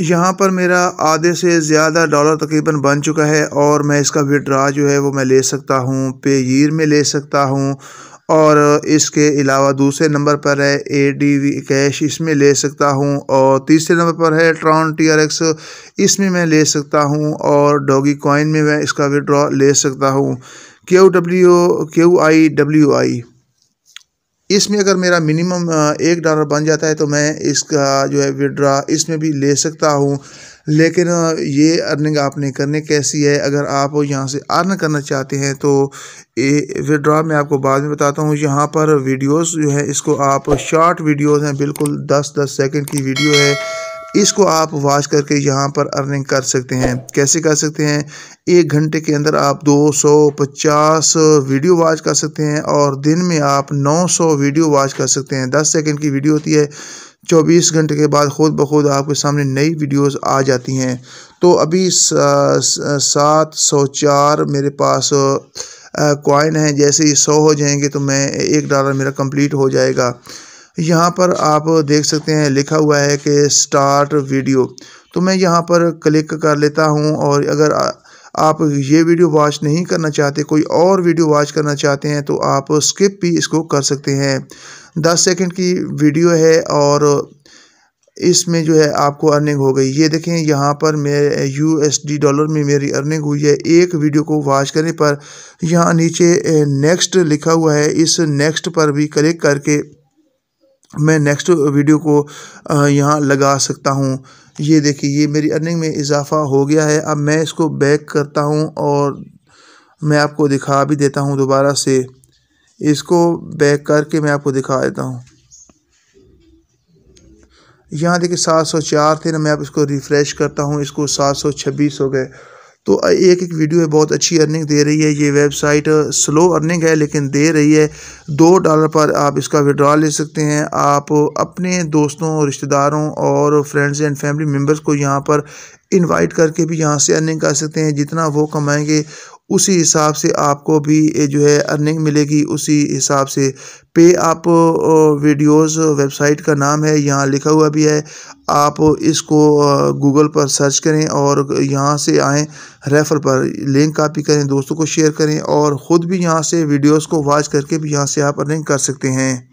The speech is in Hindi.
यहाँ पर मेरा आधे से ज़्यादा डॉलर तकरीबन बन चुका है और मैं इसका विड्रा जो है वो मैं ले सकता हूँ पेयर में ले सकता हूँ और इसके अलावा दूसरे नंबर पर है ए डी वी कैश इसमें ले सकता हूँ और तीसरे नंबर पर है ट्रॉन टी आर एक्स इसमें मैं ले सकता हूँ और डॉगी कॉइन में मैं इसका विड्रॉ ले सकता हूँ Q W Q I W I इसमें अगर मेरा मिनिमम एक डॉलर बन जाता है तो मैं इसका जो है विड्रा इसमें भी ले सकता हूँ लेकिन ये अर्निंग आपने करने कैसी है अगर आप यहाँ से अर्न करना चाहते हैं तो विड्रा मैं आपको बाद में बताता हूँ यहाँ पर वीडियोस जो है इसको आप शॉर्ट वीडियोस हैं बिल्कुल 10-10 सेकंड की वीडियो है इसको आप वॉच करके यहाँ पर अर्निंग कर सकते हैं कैसे कर सकते हैं एक घंटे के अंदर आप 250 वीडियो वॉच कर सकते हैं और दिन में आप 900 वीडियो वॉच कर सकते हैं 10 सेकंड की वीडियो होती है 24 घंटे के बाद खुद ब खुद आपके सामने नई वीडियोस आ जाती हैं तो अभी सात सौ चार मेरे पास कॉइन हैं जैसे ही सौ हो जाएंगे तो मैं एक डॉलर मेरा कंप्लीट हो जाएगा यहाँ पर आप देख सकते हैं लिखा हुआ है कि स्टार्ट वीडियो तो मैं यहाँ पर क्लिक कर लेता हूँ और अगर आप ये वीडियो वॉच नहीं करना चाहते कोई और वीडियो वॉच करना चाहते हैं तो आप स्किप भी इसको कर सकते हैं दस सेकंड की वीडियो है और इसमें जो है आपको अर्निंग हो गई ये देखें यहाँ पर मैं यू डॉलर में मेरी अर्निंग हुई है एक वीडियो को वॉच करने पर यहाँ नीचे नेक्स्ट eh, लिखा हुआ है इस नेक्स्ट पर भी क्लिक करके मैं नेक्स्ट वीडियो को यहाँ लगा सकता हूँ ये देखिए ये मेरी अर्निंग में इजाफा हो गया है अब मैं इसको बैक करता हूँ और मैं आपको दिखा भी देता हूँ दोबारा से इसको बैक करके मैं आपको दिखा देता हूँ यहाँ देखिए सात सौ चार थे ना मैं आप इसको रिफ़्रेश करता हूँ इसको सात सौ छब्बीस हो गए तो एक एक वीडियो है बहुत अच्छी अर्निंग दे रही है ये वेबसाइट स्लो अर्निंग है लेकिन दे रही है दो डॉलर पर आप इसका विड्रॉ ले सकते हैं आप अपने दोस्तों रिश्तेदारों और फ्रेंड्स एंड फैमिली मेम्बर्स को यहाँ पर इनवाइट करके भी यहाँ से अर्निंग कर सकते हैं जितना वो कमाएंगे उसी हिसाब से आपको भी जो है अर्निंग मिलेगी उसी हिसाब से पे आप वीडियोस वेबसाइट का नाम है यहाँ लिखा हुआ भी है आप इसको गूगल पर सर्च करें और यहाँ से आएँ रेफर पर लिंक कॉपी करें दोस्तों को शेयर करें और ख़ुद भी यहाँ से वीडियोस को वॉच करके भी यहाँ से आप अर्निंग कर सकते हैं